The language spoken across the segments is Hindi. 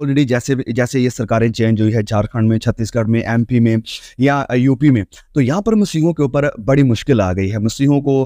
ऑलरेडी जैसे जैसे ये सरकारें चेंज हुई है झारखंड में छत्तीसगढ़ में एमपी में या यूपी में तो यहाँ पर मसीहों के ऊपर बड़ी मुश्किल आ गई है मसीहों को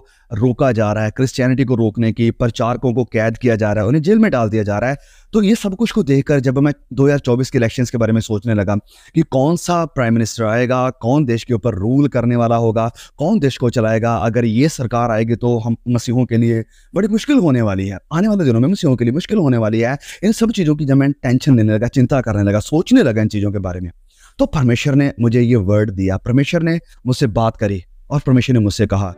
रोका जा रहा है क्रिश्चियनिटी को रोकने की प्रचारकों को कैद किया जा रहा है उन्हें जेल में डाल दिया जा रहा है तो ये सब कुछ को देखकर जब मैं 2024 के इलेक्शंस के बारे में सोचने लगा कि कौन सा प्राइम मिनिस्टर आएगा कौन देश के ऊपर रूल करने वाला होगा कौन देश को चलाएगा अगर ये सरकार आएगी तो हम मसीहों के लिए बड़ी मुश्किल होने वाली है आने वाले दिनों में मसीहों के लिए मुश्किल होने वाली है इन सब चीज़ों की जब मैं टेंशन लेने लगा चिंता करने लगा सोचने लगा इन चीज़ों के बारे में तो परमेश्वर ने मुझे ये वर्ड दिया परमेश्वर ने मुझसे बात करी और परमेश्वर ने मुझसे कहा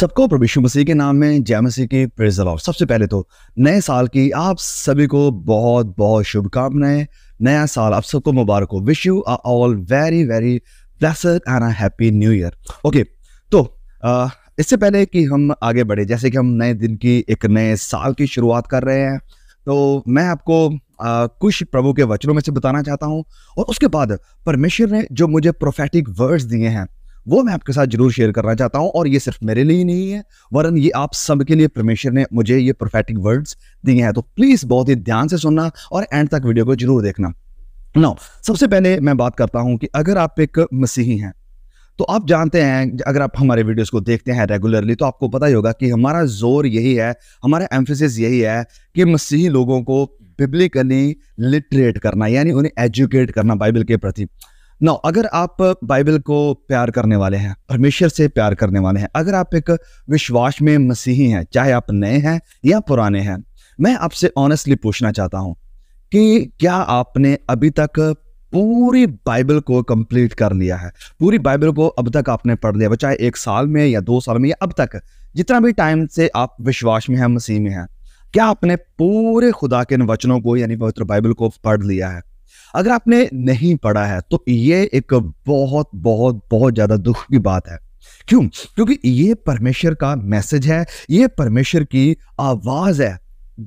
सबको प्रभिशु मसीह के नाम में जय मसीह की प्रेज और सबसे पहले तो नए साल की आप सभी को बहुत बहुत शुभकामनाएं नया साल आप सबको मुबारक हो wish you are all very very blessed and a happy new year okay तो इससे पहले कि हम आगे बढ़े जैसे कि हम नए दिन की एक नए साल की शुरुआत कर रहे हैं तो मैं आपको आ, कुछ प्रभु के वचनों में से बताना चाहता हूँ और उसके बाद परमेश्वर ने जो मुझे प्रोफेटिक वर्ड्स दिए हैं वो मैं आपके साथ जरूर शेयर करना चाहता हूं और ये सिर्फ मेरे लिए ही नहीं है वरन ये आप सबके लिए परमेश्वर ने मुझे ये प्रोफेटिक वर्ड्स दिए हैं तो प्लीज़ बहुत ही ध्यान से सुनना और एंड तक वीडियो को जरूर देखना ना सबसे पहले मैं बात करता हूं कि अगर आप एक मसीही हैं तो आप जानते हैं अगर आप हमारे वीडियोस को देखते हैं रेगुलरली तो आपको पता ही होगा कि हमारा जोर यही है हमारा एम्फोसिस यही है कि मसीही लोगों को बिब्लिकली लिटरेट करना यानी उन्हें एजुकेट करना बाइबल के प्रति ना अगर आप बाइबल को प्यार करने वाले हैं परमेश्वर से प्यार करने वाले हैं अगर आप एक विश्वास में मसीही हैं चाहे आप नए हैं या पुराने हैं मैं आपसे ऑनेस्टली पूछना चाहता हूं कि क्या आपने अभी तक पूरी बाइबल को कंप्लीट कर लिया है पूरी बाइबल को अब तक आपने पढ़ लिया चाहे एक साल में या दो साल में या अब तक जितना भी टाइम से आप विश्वास में हैं मसीह में हैं क्या आपने पूरे खुदा के इन वचनों को यानी पवित्र बाइबल को पढ़ लिया है अगर आपने नहीं पढ़ा है तो ये एक बहुत बहुत बहुत ज्यादा दुख की बात है क्यों क्योंकि ये परमेश्वर का मैसेज है ये परमेश्वर की आवाज है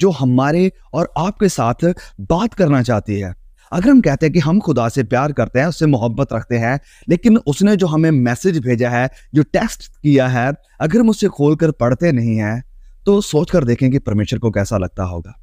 जो हमारे और आपके साथ बात करना चाहती है अगर हम कहते हैं कि हम खुदा से प्यार करते हैं उससे मोहब्बत रखते हैं लेकिन उसने जो हमें मैसेज भेजा है जो टेक्स्ट किया है अगर हम उसे खोल पढ़ते नहीं हैं तो सोच कर देखें कि परमेश्वर को कैसा लगता होगा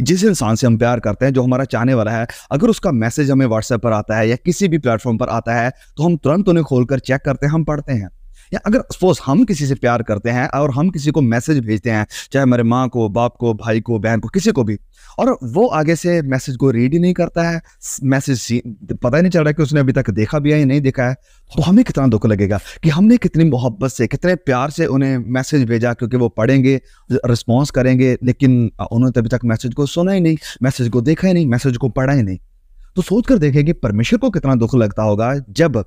जिस इंसान से हम प्यार करते हैं जो हमारा चाहने वाला है अगर उसका मैसेज हमें व्हाट्सएप पर आता है या किसी भी प्लेटफॉर्म पर आता है तो हम तुरंत उन्हें खोलकर चेक करते हैं हम पढ़ते हैं या अगर सपोज हम किसी से प्यार करते हैं और हम किसी को मैसेज भेजते हैं चाहे हमारे माँ को बाप को भाई को बहन को किसी को भी और वो आगे से मैसेज को रीड ही नहीं करता है मैसेज पता ही नहीं चल रहा कि उसने अभी तक देखा भी है या नहीं देखा है तो हमें कितना दुख लगेगा कि हमने कितनी मोहब्बत से कितने प्यार से उन्हें मैसेज भेजा क्योंकि वो पढ़ेंगे रिस्पॉन्स करेंगे लेकिन उन्होंने अभी तक मैसेज को सुना ही नहीं मैसेज को देखा ही नहीं मैसेज को पढ़ा ही नहीं तो सोच कर देखें कि परमेश्वर को कितना दुख लगता होगा जब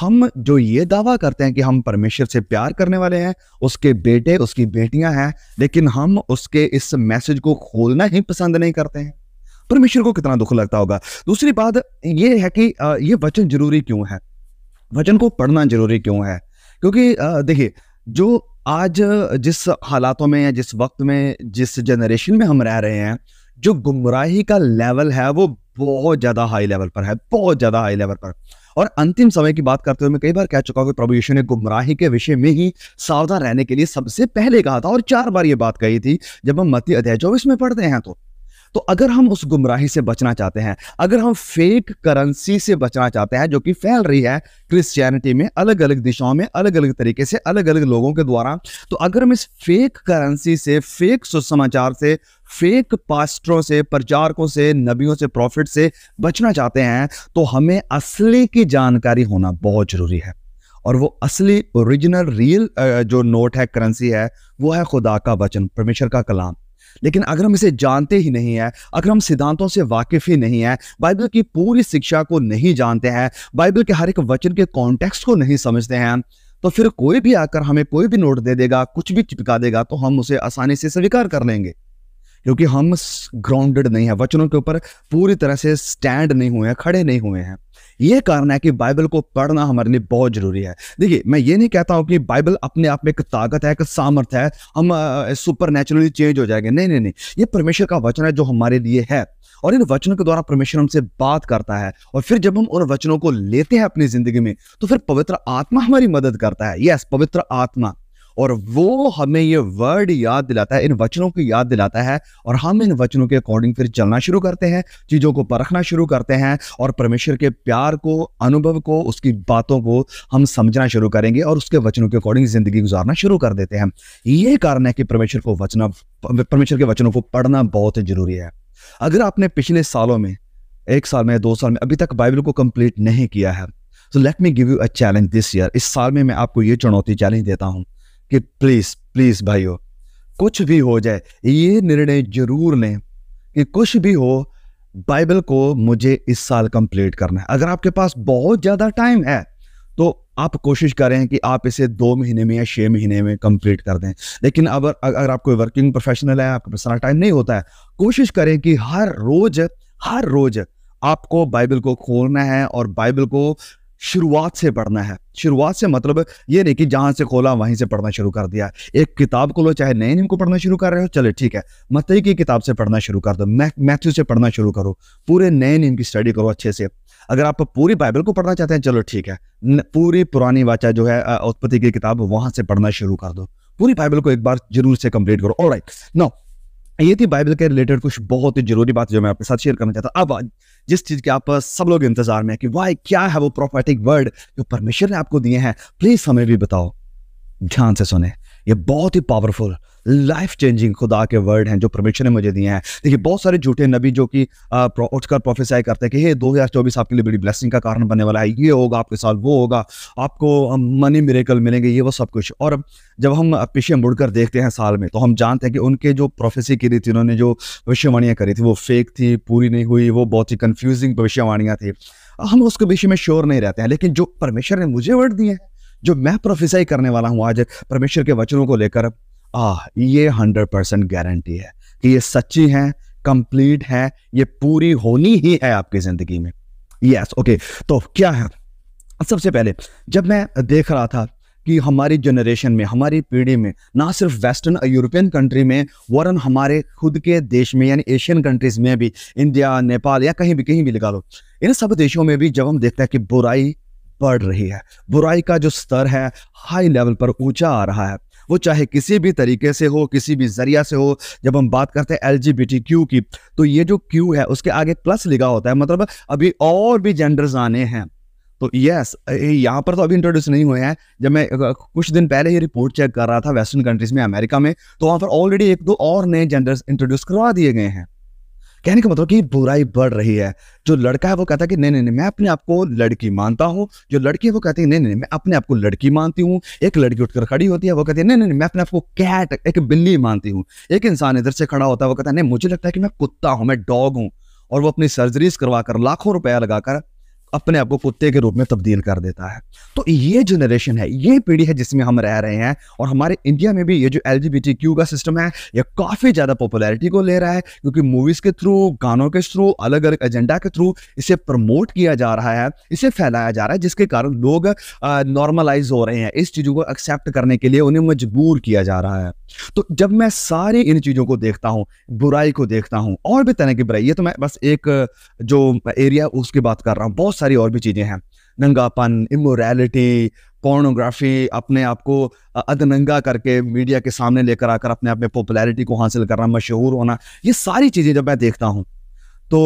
हम जो ये दावा करते हैं कि हम परमेश्वर से प्यार करने वाले हैं उसके बेटे उसकी बेटियां हैं लेकिन हम उसके इस मैसेज को खोलना ही पसंद नहीं करते हैं परमेश्वर को कितना दुख लगता होगा दूसरी बात ये है कि ये वचन जरूरी क्यों है वचन को पढ़ना जरूरी क्यों है क्योंकि देखिए जो आज जिस हालातों में या जिस वक्त में जिस जनरेशन में हम रह रहे हैं जो गुमराही का लेवल है वो बहुत ज़्यादा हाई लेवल पर है बहुत ज़्यादा हाई लेवल पर और अंतिम समय की बात करते हुए मैं कई बार कह चुका हूं कि प्रभु यीशु ने गुमराही के विषय में ही सावधान रहने के लिए सबसे पहले कहा था और चार बार ये बात कही थी जब हम मती अध्याय चौबीस में पढ़ते हैं तो तो अगर हम उस गुमराही से बचना चाहते हैं अगर हम फेक करेंसी से बचना चाहते हैं जो कि फैल रही है क्रिश्चियनिटी में अलग अलग दिशाओं में अलग अलग तरीके से अलग अलग लोगों के द्वारा तो अगर हम इस फेक करेंसी से फेक सुसमाचार से फेक पास्टरों से प्रचारकों से नबियों से प्रॉफिट से बचना चाहते हैं तो हमें असली की जानकारी होना बहुत ज़रूरी है और वो असली ओरिजिनल रियल जो नोट है करेंसी है वो है खुदा का वचन परमेश्वर का कलाम लेकिन अगर हम इसे जानते ही नहीं है अगर हम सिद्धांतों से वाकिफ ही नहीं है बाइबल की पूरी शिक्षा को नहीं जानते हैं बाइबल के हर एक वचन के कॉन्टेक्स्ट को नहीं समझते हैं तो फिर कोई भी आकर हमें कोई भी नोट दे देगा कुछ भी चिपका देगा तो हम उसे आसानी से स्वीकार कर लेंगे क्योंकि हम ग्राउंडेड नहीं है वचनों के ऊपर पूरी तरह से स्टैंड नहीं हुए हैं खड़े नहीं हुए हैं ये कारण है कि बाइबल को पढ़ना हमारे लिए बहुत जरूरी है देखिए मैं ये नहीं कहता हूँ कि बाइबल अपने आप में एक ताकत है एक सामर्थ है हम सुपर नेचुरली चेंज हो जाएंगे नहीं नहीं नहीं ये परमेश्वर का वचन है जो हमारे लिए है और इन वचनों के द्वारा परमेश्वर हमसे बात करता है और फिर जब हम उन वचनों को लेते हैं अपनी जिंदगी में तो फिर पवित्र आत्मा हमारी मदद करता है यस पवित्र आत्मा और वो हमें ये वर्ड याद दिलाता है इन वचनों को याद दिलाता है और हम इन वचनों के अकॉर्डिंग फिर चलना शुरू करते हैं चीज़ों को परखना शुरू करते हैं और परमेश्वर के प्यार को अनुभव को उसकी बातों को हम समझना शुरू करेंगे और उसके वचनों के अकॉर्डिंग ज़िंदगी गुजारना शुरू कर देते हैं ये कारण है कि परमेश्वर को वचना परमेश्वर के वचनों को पढ़ना बहुत ज़रूरी है अगर आपने पिछले सालों में एक साल में दो साल में अभी तक बाइबल को कंप्लीट नहीं किया है so let me give you a challenge this year इस साल में मैं आपको ये चुनौती चैलेंज देता हूँ कि प्लीज़ प्लीज़ भाइयों कुछ भी हो जाए ये निर्णय जरूर लें कि कुछ भी हो बाइबल को मुझे इस साल कंप्लीट करना है अगर आपके पास बहुत ज़्यादा टाइम है तो आप कोशिश करें कि आप इसे दो महीने में या छः महीने में कंप्लीट कर दें लेकिन अगर अगर आप कोई वर्किंग प्रोफेशनल है आपके पास सारा टाइम नहीं होता है कोशिश करें कि हर रोज़ हर रोज़ आपको बाइबल को खोलना है और बाइबल को शुरुआत से पढ़ना है शुरुआत से मतलब ये नहीं कि जहां से खोला वहीं से पढ़ना शुरू कर दिया एक किताब खोलो चाहे नए नियम को पढ़ना शुरू कर रहे हो चले ठीक है मतई की किताब से पढ़ना शुरू कर दो मैथ्यू से पढ़ना शुरू करो पूरे नए नियम की स्टडी करो अच्छे से अगर आप पूरी बाइबल को पढ़ना चाहते हैं चलो ठीक है पूरी पुरानी वाचा जो है उत्पत्ति की किताब वहां से पढ़ना शुरू कर दो पूरी बाइबल को एक बार जरूर से कंप्लीट करो और राइट नाउ ये थी बाइबल के रिलेटेड कुछ बहुत ही जरूरी बात जो मैं आपके साथ शेयर करना चाहता अब जिस चीज के आप सब लोग इंतजार में कि वाई क्या है वो प्रोफेटिक वर्ड जो परमेश्वर ने आपको दिए हैं प्लीज हमें भी बताओ ध्यान से सुने ये बहुत ही पावरफुल लाइफ चेंजिंग खुदा के वर्ड हैं जो परमेश्वर ने मुझे दिए हैं देखिए बहुत सारे झूठे नबी जो कि उठकर प्रोफेसाई करते हैं कि ये दो हज़ार चौबीस आपके लिए बड़ी ब्लेसिंग का कारण बनने वाला है ये होगा आपके साथ वो होगा आपको मनी मेरेकल मिलेंगे ये वो सब कुछ और जब हम पीछे मुड़कर देखते हैं साल में तो हम जानते हैं कि उनके जो प्रोफेसी की थी उन्होंने जो भविष्यवाणियाँ करी थी वो फेक थी पूरी नहीं हुई वो बहुत ही कन्फ्यूजिंग भविष्यवाणियाँ थी हम उसके विषय में श्योर नहीं रहते हैं लेकिन जो परमेश्वर ने मुझे वर्ड दिए हैं जो मैं प्रोफेसाई करने वाला हूं आज परमेश्वर के वचनों को लेकर आ ये हंड्रेड परसेंट गारंटी है कि ये सच्ची है कंप्लीट है ये पूरी होनी ही है आपकी जिंदगी में यस ओके तो क्या है सबसे पहले जब मैं देख रहा था कि हमारी जनरेशन में हमारी पीढ़ी में ना सिर्फ वेस्टर्न यूरोपियन कंट्री में वरन हमारे खुद के देश में यानी एशियन कंट्रीज में भी इंडिया नेपाल या कहीं भी कहीं भी लगा लो इन सब देशों में भी जब हम देखते हैं कि बुराई बढ़ रही है बुराई का जो स्तर है हाई लेवल पर ऊंचा आ रहा है वो चाहे किसी भी तरीके से हो किसी भी जरिया से हो जब हम बात करते हैं एल जी की तो ये जो क्यू है उसके आगे प्लस लिखा होता है मतलब अभी और भी जेंडर्स आने हैं तो यस यहाँ पर तो अभी इंट्रोड्यूस नहीं हुए हैं जब मैं कुछ दिन पहले ही रिपोर्ट चेक कर रहा था वेस्टर्न कंट्रीज में अमेरिका में तो वहाँ पर ऑलरेडी एक दो और नए जेंडर्स इंट्रोड्यूस करवा दिए गए हैं कहने का मतलब कि बुराई बढ़ रही है जो लड़का है वो कहता है कि नहीं नहीं नहीं मैं अपने आप को लड़की मानता हूँ जो लड़की है वो कहती है नहीं नहीं मैं अपने आप को लड़की मानती हूँ एक लड़की उठकर खड़ी होती है वो कहती है नहीं नहीं मैं अपने आप को कैट एक बिल्ली मानती हूँ एक इंसान इधर से खड़ा होता है वो कहता है नहीं मुझे लगता है कि मैं कुत्ता हूँ मैं डॉग हूँ और वो अपनी सर्जरीज करवा कर लाखों रुपया लगाकर अपने आप को कुत्ते के रूप में तब्दील कर देता है तो ये जनरेशन है ये पीढ़ी है जिसमें हम रह रहे हैं और हमारे इंडिया में भी ये जो एल का सिस्टम है ये काफ़ी ज़्यादा पॉपुलैरिटी को ले रहा है क्योंकि मूवीज़ के थ्रू गानों के थ्रू अलग अलग एजेंडा के थ्रू इसे प्रमोट किया जा रहा है इसे फैलाया जा रहा है जिसके कारण लोग नॉर्मलाइज हो रहे हैं इस चीज़ों को एक्सेप्ट करने के लिए उन्हें मजबूर किया जा रहा है तो जब मैं सारी इन चीज़ों को देखता हूँ बुराई को देखता हूँ और भी तरह की बुराई ये तो मैं बस एक जो एरिया उसकी बात कर रहा हूँ बहुत बहुत सारी और भी चीज़ें हैं नंगापन इमोरेलिटी पोर्नोग्राफी अपने आप को अदनंगा करके मीडिया के सामने लेकर आकर अपने आप में पॉपुलैरिटी को हासिल करना मशहूर होना ये सारी चीज़ें जब मैं देखता हूँ तो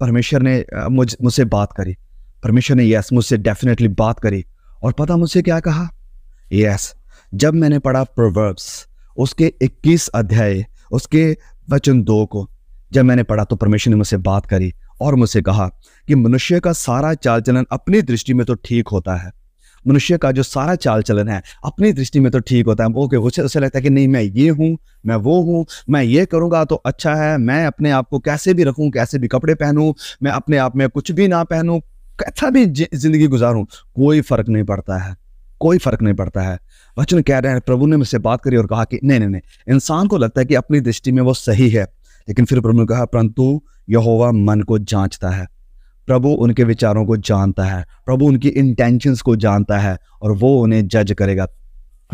परमेश्वर ने मुझ मुझसे बात करी परमेश्वर ने यस मुझसे डेफिनेटली बात करी और पता मुझसे क्या कहा यस जब मैंने पढ़ा प्रोवर्ब्स उसके 21 अध्याय उसके वचन दो को जब मैंने पढ़ा तो परमेश्वर ने मुझसे बात करी और मुझसे कहा कि मनुष्य का सारा चाल चलन अपनी दृष्टि में तो ठीक होता है मनुष्य का जो सारा चाल चलन है अपनी दृष्टि में तो ठीक होता है ओके उसे उसे लगता है कि नहीं मैं ये हूँ मैं वो हूँ मैं ये करूँगा तो अच्छा है मैं अपने आप को कैसे भी रखूँ कैसे भी कपड़े पहनूँ मैं अपने आप में कुछ भी ना पहनूँ कैसा भी जिंदगी गुजारूँ कोई फर्क नहीं पड़ता है कोई फर्क नहीं पड़ता है वचन कह रहे हैं प्रभु ने मुझसे बात करी और कहा कि नहीं नहीं नहीं इंसान को लगता है कि अपनी दृष्टि में वो सही है लेकिन फिर प्रभु ने कहा परंतु यहोवा मन को जांचता है प्रभु उनके विचारों को जानता है प्रभु उनकी इंटेंशंस को जानता है और वो उन्हें जज करेगा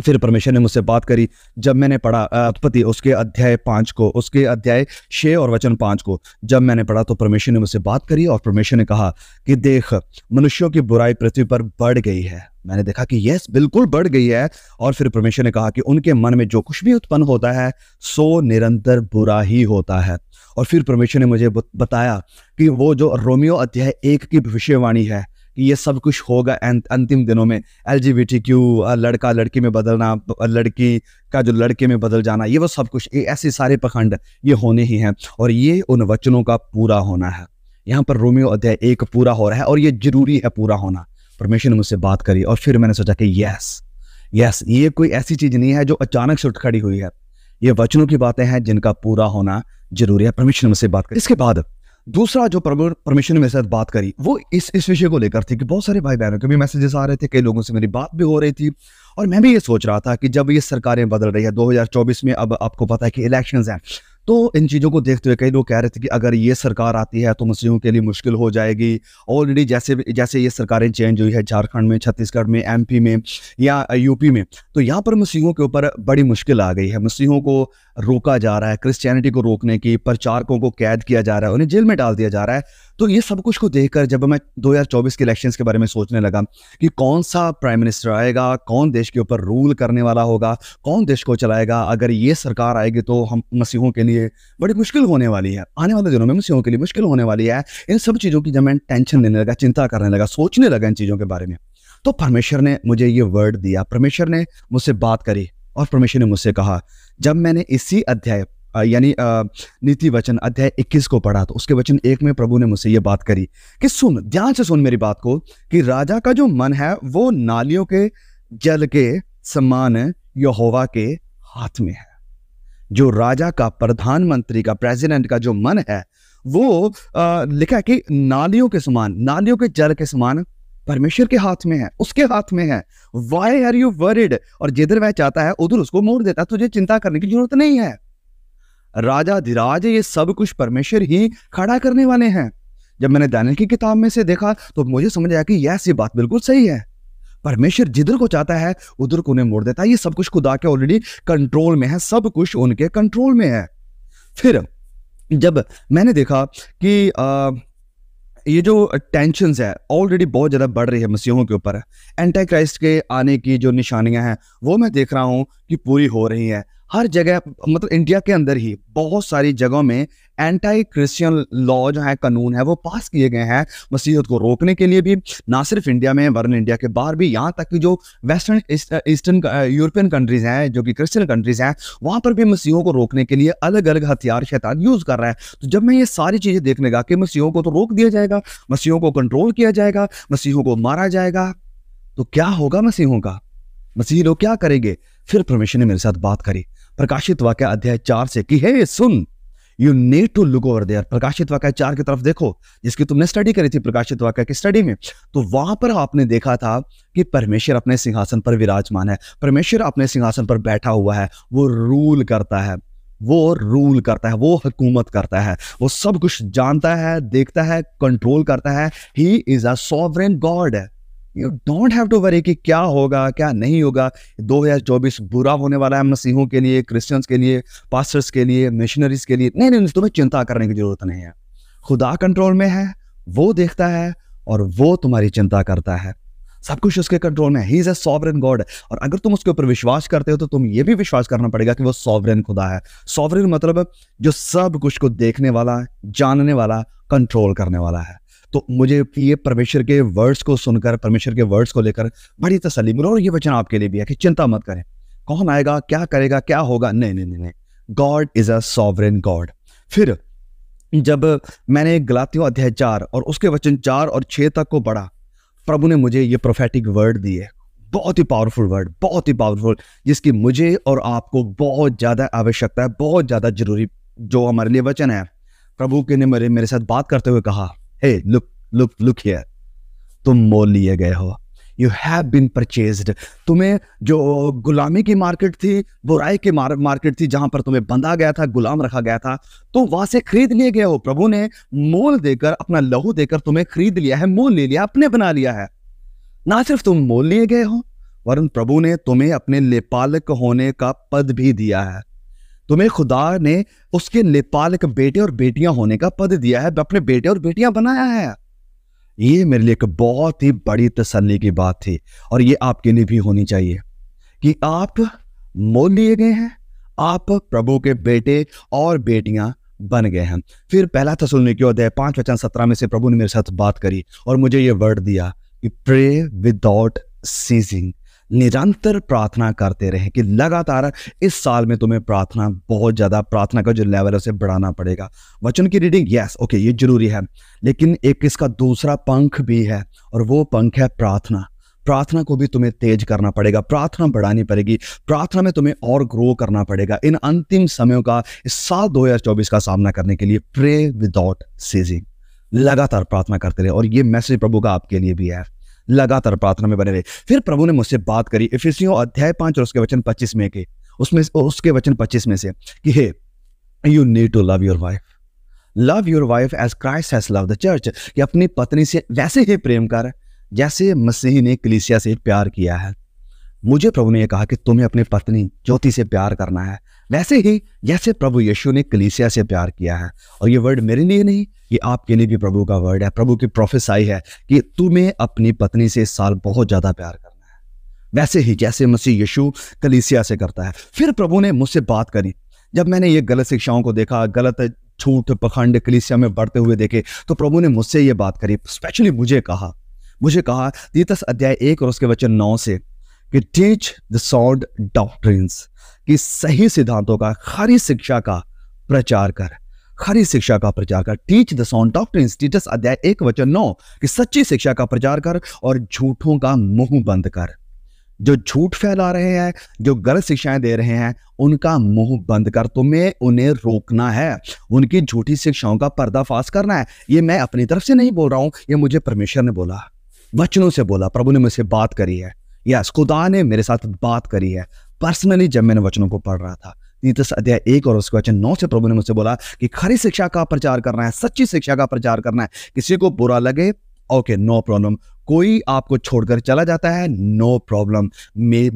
फिर परमेश्वर ने मुझसे बात करी जब मैंने पढ़ा उत्पत्ति उसके अध्याय पाँच को उसके अध्याय छः और वचन पाँच को जब मैंने पढ़ा तो परमेश्वर ने मुझसे बात करी और परमेश्वर ने कहा कि देख मनुष्यों की बुराई पृथ्वी पर बढ़ गई है मैंने देखा कि यस बिल्कुल बढ़ गई है और फिर परमेश्वर ने कहा कि उनके मन में जो कुछ भी उत्पन्न होता है सो निरंतर बुरा ही होता है और फिर परमेश्वर ने मुझे बताया कि वो जो रोमियो अध्याय एक की भविष्यवाणी है कि ये सब कुछ होगा अंतिम दिनों में एल लड़का लड़की में बदलना लड़की का जो लड़के में बदल जाना ये वो सब कुछ ऐसे सारे पखंड ये होने ही हैं और ये उन वचनों का पूरा होना है यहाँ पर रोमियो अध्याय एक पूरा हो रहा है और ये जरूरी है पूरा होना परमेश्वर ने मुझसे बात करी और फिर मैंने सोचा कि यस यस ये कोई ऐसी चीज़ नहीं है जो अचानक से उठ खड़ी हुई है ये वचनों की बातें हैं जिनका पूरा होना जरूरी है परमेश्वर ने मुझसे बात करी इसके बाद दूसरा जो परमिशन ने मेरे साथ बात करी वो इस इस विषय को लेकर थी कि बहुत सारे भाई बहनों के भी मैसेजेस आ रहे थे कई लोगों से मेरी बात भी हो रही थी और मैं भी ये सोच रहा था कि जब ये सरकारें बदल रही है 2024 में अब आपको पता है कि इलेक्शंस हैं तो इन चीज़ों को देखते हुए कई लोग कह रहे थे कि अगर ये सरकार आती है तो मसीहों के लिए मुश्किल हो जाएगी ऑलरेडी जैसे जैसे ये सरकारें चेंज हुई है झारखंड में छत्तीसगढ़ में एमपी में या यूपी में तो यहाँ पर मसीहों के ऊपर बड़ी मुश्किल आ गई है मसीहों को रोका जा रहा है क्रिश्चियनिटी को रोकने की प्रचारकों को कैद किया जा रहा है उन्हें जेल में डाल दिया जा रहा है तो ये सब कुछ को देखकर जब मैं 2024 के इलेक्शंस के बारे में सोचने लगा कि कौन सा प्राइम मिनिस्टर आएगा कौन देश के ऊपर रूल करने वाला होगा कौन देश को चलाएगा अगर ये सरकार आएगी तो हम मसीहों के लिए बड़ी मुश्किल होने वाली है आने वाले दिनों में मसीहों के लिए मुश्किल होने वाली है इन सब चीज़ों की जब मैं टेंशन लेने लगा चिंता करने लगा सोचने लगा इन चीज़ों के बारे में तो परमेश्वर ने मुझे ये वर्ड दिया परमेश्वर ने मुझसे बात करी और परमेश्वर ने मुझसे कहा जब मैंने इसी अध्याय यानी नीति वचन अध्याय 21 को पढ़ा तो उसके वचन एक में प्रभु ने मुझसे ये बात करी कि सुन ध्यान से सुन मेरी बात को कि राजा का जो मन है वो नालियों के जल के समान यहोवा के हाथ में है जो राजा का प्रधानमंत्री का प्रेसिडेंट का जो मन है वो आ, लिखा है कि नालियों के समान नालियों के जल के समान परमेश्वर के हाथ में है उसके हाथ में है वाई आर यू वरिड और जिधर वह चाहता है उधर उसको मोड़ देता है तुझे चिंता करने की जरूरत नहीं है राजा धीराज ये सब कुछ परमेश्वर ही खड़ा करने वाले हैं जब मैंने दैनिक की किताब में से देखा तो मुझे समझ आया कि यह ये बात बिल्कुल सही है परमेश्वर जिधर को चाहता है उधर को उन्हें मोड़ देता है ये सब कुछ खुदा के ऑलरेडी कंट्रोल में है सब कुछ उनके कंट्रोल में है फिर जब मैंने देखा कि आ, ये जो टेंशन है ऑलरेडी बहुत ज़्यादा बढ़ रही है मसीहों के ऊपर एंटी क्राइस्ट के आने की जो निशानियां हैं वो मैं देख रहा हूँ कि पूरी हो रही हैं हर जगह मतलब इंडिया के अंदर ही बहुत सारी जगहों में एंटी क्रिश्चियन लॉ जो है कानून है वो पास किए गए हैं मसीहत को रोकने के लिए भी ना सिर्फ इंडिया में वरन इंडिया के बाहर भी यहाँ तक कि जो वेस्टर्न ईस्टर्न यूरोपियन कंट्रीज हैं जो कि क्रिश्चियन कंट्रीज हैं वहाँ पर भी मसीहों को रोकने के लिए अलग अलग हथियार शैतान यूज़ कर रहा है तो जब मैं ये सारी चीज़ें देखने का कि मसीहों को तो रोक दिया जाएगा मसीहों को कंट्रोल किया जाएगा मसीहों को मारा जाएगा तो क्या होगा मसीहों का मसीह लोग क्या करेंगे फिर परमेश्वर ने मेरे साथ बात करी प्रकाशित वाक्य अध्याय चार से कि हे सुन you need to look over there प्रकाशित वाक्य चार की तरफ देखो जिसकी तुमने स्टडी करी थी प्रकाशित वाक्य की स्टडी में तो वहां पर आपने देखा था कि परमेश्वर अपने सिंहासन पर विराजमान है परमेश्वर अपने सिंहासन पर बैठा हुआ है वो रूल करता है वो रूल करता है वो हुकूमत करता है वो सब कुछ जानता है देखता है कंट्रोल करता है he is a sovereign God है you don't have to worry कि क्या होगा क्या नहीं होगा 2024 बुरा होने वाला है मसीहों के लिए क्रिश्चियंस के लिए पास्टर्स के लिए मिशनरीज के लिए नहीं नहीं तुम्हें चिंता करने की जरूरत नहीं है खुदा कंट्रोल में है वो देखता है और वो तुम्हारी चिंता करता है सब कुछ उसके कंट्रोल में he is a sovereign God और अगर तुम उसके ऊपर विश्वास करते हो तो तुम ये भी विश्वास करना पड़ेगा कि वो सॉवरन खुदा है सॉवरन मतलब जो सब कुछ को देखने वाला जानने वाला कंट्रोल करने वाला है तो मुझे ये परमेश्वर के वर्ड्स को सुनकर परमेश्वर के वर्ड्स को लेकर बड़ी तसली मिलो और ये वचन आपके लिए भी है कि चिंता मत करें कौन आएगा क्या करेगा क्या होगा नहीं नहीं नहीं God is a sovereign God फिर जब मैंने गलातियों अध्याय चार और उसके वचन चार और छः तक को पढ़ा प्रभु ने मुझे ये प्रोफेटिक वर्ड दिए बहुत ही पावरफुल वर्ड बहुत ही पावरफुल जिसकी मुझे और आपको बहुत ज़्यादा आवश्यकता है बहुत ज़्यादा जरूरी जो हमारे लिए वचन है प्रभु के ने मेरे मेरे साथ बात करते हुए कहा hey look look look here तुम मोल लिए गए हो यू हैव बिन परचेज्ड तुम्हें जो गुलामी की मार्केट थी बुराई की मार, मार्केट थी जहां पर तुम्हें बंधा गया था गुलाम रखा गया था तो वहां से खरीद लिए गए हो प्रभु ने मोल देकर अपना लहू देकर तुम्हें खरीद लिया है मोल ले लिया अपने बना लिया है ना सिर्फ तुम मोल लिए गए हो वरुण प्रभु ने तुम्हें अपने लेपालक होने का पद भी दिया है तुम्हें खुदा ने उसके के बेटे और बेटियां होने का पद दिया है अपने बेटे और बेटियां बनाया है ये मेरे लिए एक बहुत ही बड़ी तसली की बात थी और ये आपके लिए भी होनी चाहिए कि आप मोल लिए गए हैं आप प्रभु के बेटे और बेटियां बन गए हैं फिर पहला तसलने की अध्याय पांच वचन सत्रह में से प्रभु ने मेरे साथ बात करी और मुझे ये वर्ड दिया कि प्रे विदाउट सीजिंग निरंतर प्रार्थना करते रहें कि लगातार इस साल में तुम्हें प्रार्थना बहुत ज़्यादा प्रार्थना का जो लेवल है उसे बढ़ाना पड़ेगा वचन की रीडिंग यस ओके ये जरूरी है लेकिन एक इसका दूसरा पंख भी है और वो पंख है प्रार्थना प्रार्थना को भी तुम्हें तेज करना पड़ेगा प्रार्थना बढ़ानी पड़ेगी प्रार्थना में तुम्हें और ग्रो करना पड़ेगा इन अंतिम समयों का इस साल चौबीस का सामना करने के लिए प्रे विदाउट सीजिंग लगातार प्रार्थना करते रहे और ये मैसेज प्रभु का आपके लिए भी है लगातार प्रार्थना में बने रहे फिर प्रभु ने मुझसे बात करी इफिसियों अध्याय पांच और उसके वचन पच्चीस में के उसमें उसके वचन पच्चीस में से कि हे you need to love your wife love your wife as Christ has love the church कि अपनी पत्नी से वैसे ही प्रेम कर जैसे मसीह ने कलिसिया से प्यार किया है मुझे प्रभु ने यह कहा कि तुम्हें अपनी पत्नी ज्योति से प्यार करना है वैसे ही जैसे प्रभु यीशु ने कलीसिया से प्यार किया है और ये वर्ड मेरे लिए नहीं ये आपके लिए भी प्रभु का वर्ड है प्रभु की प्रोफेसाई है कि तुम्हें अपनी पत्नी से इस साल बहुत ज़्यादा प्यार करना है वैसे ही जैसे मसीह यीशु कलीसिया से करता है फिर प्रभु ने मुझसे बात करी जब मैंने ये गलत शिक्षाओं को देखा गलत छूट पखंड कलीसिया में बढ़ते हुए देखे तो प्रभु ने मुझसे ये बात करी स्पेशली मुझे कहा मुझे कहा तीतस अध्याय एक और उसके वचन नौ से कि टीच द सॉल्ड डॉक्ट्रिन्स कि सही सिद्धांतों का खरी शिक्षा का प्रचार कर खरी शिक्षा का प्रचार कर teach the sound doctrine Titus अध्याय एक वचन नौ कि सच्ची शिक्षा का प्रचार कर और झूठों का मुंह बंद कर जो झूठ फैला रहे हैं जो गलत शिक्षाएं दे रहे हैं उनका मुंह बंद कर तुम्हें उन्हें रोकना है उनकी झूठी शिक्षाओं का पर्दाफाश करना है ये मैं अपनी तरफ से नहीं बोल रहा हूं ये मुझे परमेश्वर ने बोला वचनों से बोला प्रभु ने मुझसे बात करी है यस खुदा ने मेरे साथ बात करी है पर्सनली जब मैंने वचनों को पढ़ रहा था तीतस अध्याय एक और उसके वचन नौ से प्रभु ने मुझसे बोला कि खरी शिक्षा का प्रचार करना है सच्ची शिक्षा का प्रचार करना है किसी को बुरा लगे ओके नो प्रॉब्लम कोई आपको छोड़कर चला जाता है नो प्रॉब्लम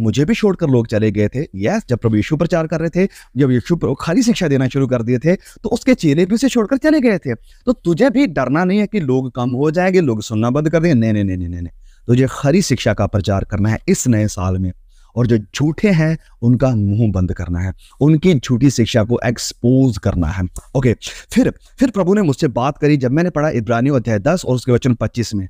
मुझे भी छोड़कर लोग चले गए थे यस जब प्रभु यीशु प्रचार कर रहे थे जब यीशु खाली शिक्षा देना शुरू कर दिए थे तो उसके चेहरे भी उसे छोड़कर चले गए थे तो तुझे भी डरना नहीं है कि लोग कम हो जाएंगे लोग सुनना बंद कर देंगे नहीं नहीं नहीं नहीं जो खरी शिक्षा का प्रचार करना है इस नए साल में और जो झूठे हैं उनका मुंह बंद करना है उनकी झूठी शिक्षा को एक्सपोज करना है ओके फिर फिर प्रभु ने मुझसे बात करी जब मैंने पढ़ा इब्रानियों अध्याय दस और उसके वचन पच्चीस में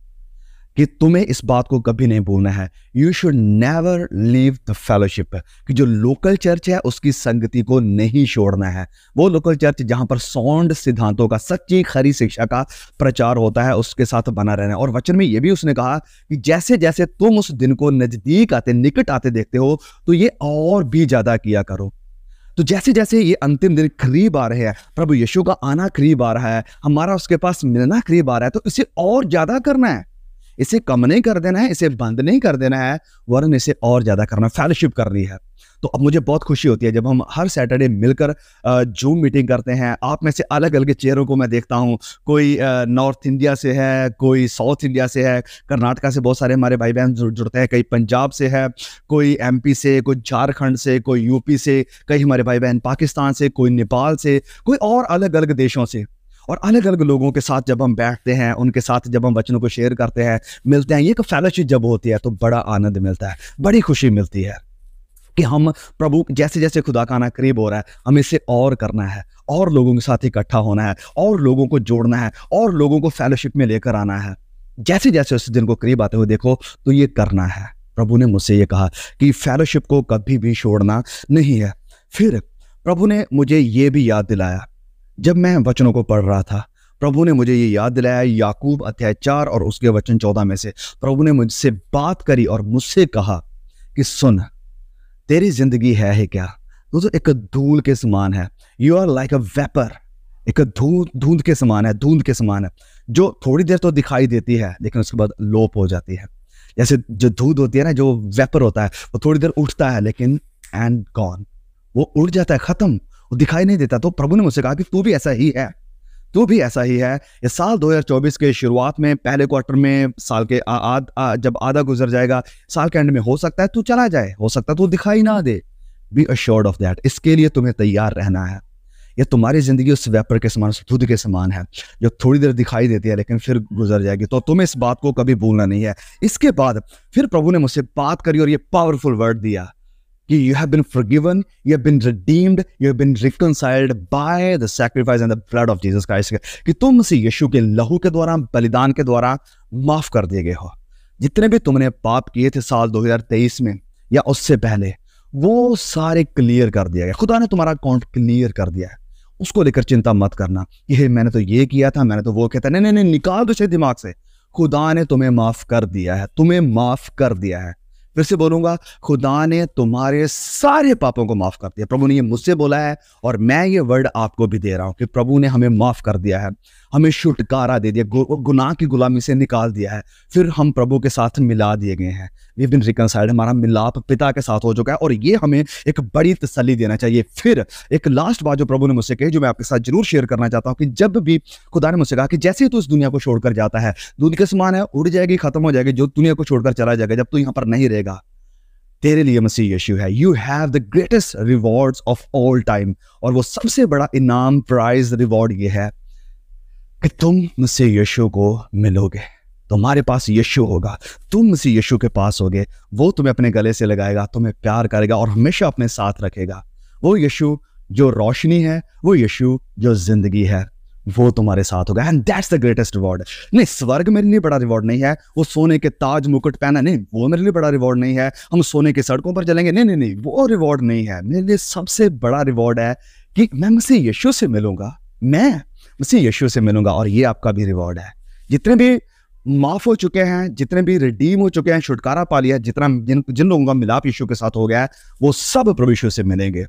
कि तुम्हें इस बात को कभी नहीं भूलना है you should never leave the fellowship कि जो लोकल चर्च है उसकी संगति को नहीं छोड़ना है वो लोकल चर्च जहाँ पर सौंड सिद्धांतों का सच्ची खरी शिक्षा का प्रचार होता है उसके साथ बना रहना है और वचन में ये भी उसने कहा कि जैसे जैसे तुम उस दिन को नज़दीक आते निकट आते देखते हो तो ये और भी ज़्यादा किया करो तो जैसे जैसे ये अंतिम दिन करीब आ रहे हैं प्रभु यीशु का आना करीब आ रहा है हमारा उसके पास मिलना करीब आ रहा है तो इसे और ज़्यादा करना है इसे कम नहीं कर देना है इसे बंद नहीं कर देना है वरन इसे और ज़्यादा करना फेलोशिप करनी है तो अब मुझे बहुत खुशी होती है जब हम हर सैटरडे मिलकर जूम मीटिंग करते हैं आप में से अलग अलग चेहरों को मैं देखता हूँ कोई नॉर्थ इंडिया से है कोई साउथ इंडिया से है कर्नाटका से बहुत सारे हमारे भाई बहन जुड़ जुड़ते हैं कई पंजाब से है कोई एमपी से कोई झारखंड से कोई यूपी से कई हमारे भाई बहन पाकिस्तान से कोई नेपाल से कोई और अलग अलग देशों से और अलग अलग लोगों के साथ जब हम बैठते हैं उनके साथ जब हम वचनों को शेयर करते हैं मिलते हैं ये एक फेलोशिप जब होती है तो बड़ा आनंद मिलता है बड़ी खुशी मिलती है कि हम प्रभु जैसे जैसे खुदा का आना करीब हो रहा है हमें इसे और करना है और लोगों के साथ इकट्ठा होना है और लोगों को जोड़ना है और लोगों को फेलोशिप में लेकर आना है जैसे जैसे उस दिन को करीब आते हुए देखो तो ये करना है प्रभु ने मुझसे ये कहा कि फेलोशिप को कभी भी छोड़ना नहीं है फिर प्रभु ने मुझे ये भी याद दिलाया जब मैं वचनों को पढ़ रहा था प्रभु ने मुझे ये याद दिलाया याकूब अध्याय चार और उसके वचन चौदह में से प्रभु ने मुझसे बात करी और मुझसे कहा कि सुन तेरी जिंदगी है ही क्या दोस्तों एक धूल के समान है you are like a vapour एक धूल धूंध के समान है धूंध के समान है जो थोड़ी देर तो दिखाई देती है लेकिन उसके बाद लोप हो जाती है जैसे जो धूध होती है ना जो वेपर होता है वो थोड़ी देर उठता है लेकिन एंड गॉन वो उड़ जाता है ख़त्म दिखाई नहीं देता तो प्रभु ने मुझसे कहा कि तू भी ऐसा ही है तू भी ऐसा ही है इस साल 2024 के शुरुआत में पहले क्वार्टर में साल के आ, जब आधा गुजर जाएगा साल के एंड में हो सकता है तू चला जाए हो सकता है तू दिखाई ना दे बी अश्योर्ड ऑफ दैट इसके लिए तुम्हें तैयार रहना है यह तुम्हारी जिंदगी उस वेपर के समान दूध के समान है जो थोड़ी देर दिखाई देती है लेकिन फिर गुजर जाएगी तो तुम्हें इस बात को कभी भूलना नहीं है इसके बाद फिर प्रभु ने मुझसे बात करी और ये पावरफुल वर्ड दिया you have been forgiven, you have been redeemed you have been reconciled by the sacrifice and the blood of Jesus Christ. कि तुम से यशु के लहू के द्वारा बलिदान के द्वारा माफ कर दिए गए हो जितने भी तुमने पाप किए थे साल 2023 में या उससे पहले वो सारे क्लियर कर दिया गया खुदा ने तुम्हारा अकाउंट क्लियर कर दिया है उसको लेकर चिंता मत करना कि हे मैंने तो ये किया था मैंने तो वो किया था नहीं नहीं नहीं निकाल दो दिमाग से खुदा ने तुम्हें माफ कर दिया है तुम्हें माफ कर दिया है फिर से बोलूंगा खुदा ने तुम्हारे सारे पापों को माफ कर दिया प्रभु ने ये मुझसे बोला है और मैं ये वर्ड आपको भी दे रहा हूं कि प्रभु ने हमें माफ कर दिया है हमें छुटकारा दे दिया गु, गुनाह की गुलामी से निकाल दिया है फिर हम प्रभु के साथ मिला दिए गए हैं वी बिन रिकनसाइड हमारा मिलाप पिता के साथ हो चुका है और ये हमें एक बड़ी तसली देना चाहिए फिर एक लास्ट बात जो प्रभु ने मुझसे कही जो मैं आपके साथ जरूर शेयर करना चाहता हूँ कि जब भी खुदा ने मुझसे कहा कि जैसे ही तू इस दुनिया को छोड़कर जाता है दुनिया के समान है उड़ जाएगी खत्म हो जाएगी जो दुनिया को छोड़कर चला जाएगा जब तू यहाँ पर नहीं रहेगा मिलेगा तेरे लिए मसीह यशु है you have the greatest rewards of all time और वो सबसे बड़ा इनाम प्राइज रिवॉर्ड ये है कि तुम मसीह यशु को मिलोगे तुम्हारे पास यशु होगा तुम मसीह यशु के पास होगे वो तुम्हें अपने गले से लगाएगा तुम्हें प्यार करेगा और हमेशा अपने साथ रखेगा वो यशु जो रोशनी है वो यशु जो जिंदगी है वो तुम्हारे साथ होगा and that's the greatest reward नहीं स्वर्ग मेरे लिए बड़ा रिवॉर्ड नहीं है वो सोने के ताज मुकुट पहना नहीं वो मेरे लिए बड़ा रिवॉर्ड नहीं है हम सोने की सड़कों पर चलेंगे नहीं नहीं नहीं वो रिवॉर्ड नहीं है मेरे लिए सबसे बड़ा रिवॉर्ड है कि मैं मुझसे यशु से मिलूंगा मैं मुझसे यशु से मिलूंगा और ये आपका भी रिवॉर्ड है जितने भी माफ हो चुके हैं जितने भी रिडीम हो चुके हैं छुटकारा पा लिया जितना जिन जिन लोगों का मिलाप यीशु के साथ हो गया है वो सब प्रभु यीशु से मिलेंगे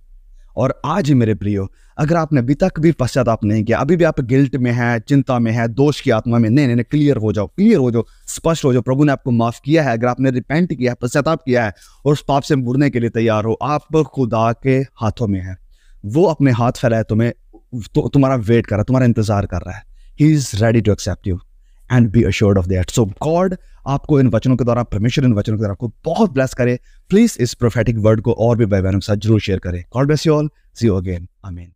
और आज ही मेरे प्रियो अगर आपने अभी तक भी पश्चाताप नहीं किया अभी भी आप गिल्ट में है चिंता में है दोष की आत्मा में नहीं नहीं क्लियर हो जाओ क्लियर हो जाओ स्पष्ट हो जाओ प्रभु ने आपको माफ किया है अगर आपने रिपेंट किया है पश्चाताप किया है और उस पाप से मुड़ने के लिए तैयार हो आप खुदा के हाथों में है वो अपने हाथ फैलाए तुम्हें तो, तुम्हारा वेट कर रहा है तुम्हारा इंतजार कर रहा है he is ready to accept you and be assured of that so God आपको इन वचनों के द्वारा परमेश्वर इन वचनों के द्वारा आपको बहुत ब्लेस करे प्लीज इस प्रोफेटिक वर्ड को और भी भाई बहनों के साथ जरूर शेयर करें God bless you all see you again आमीन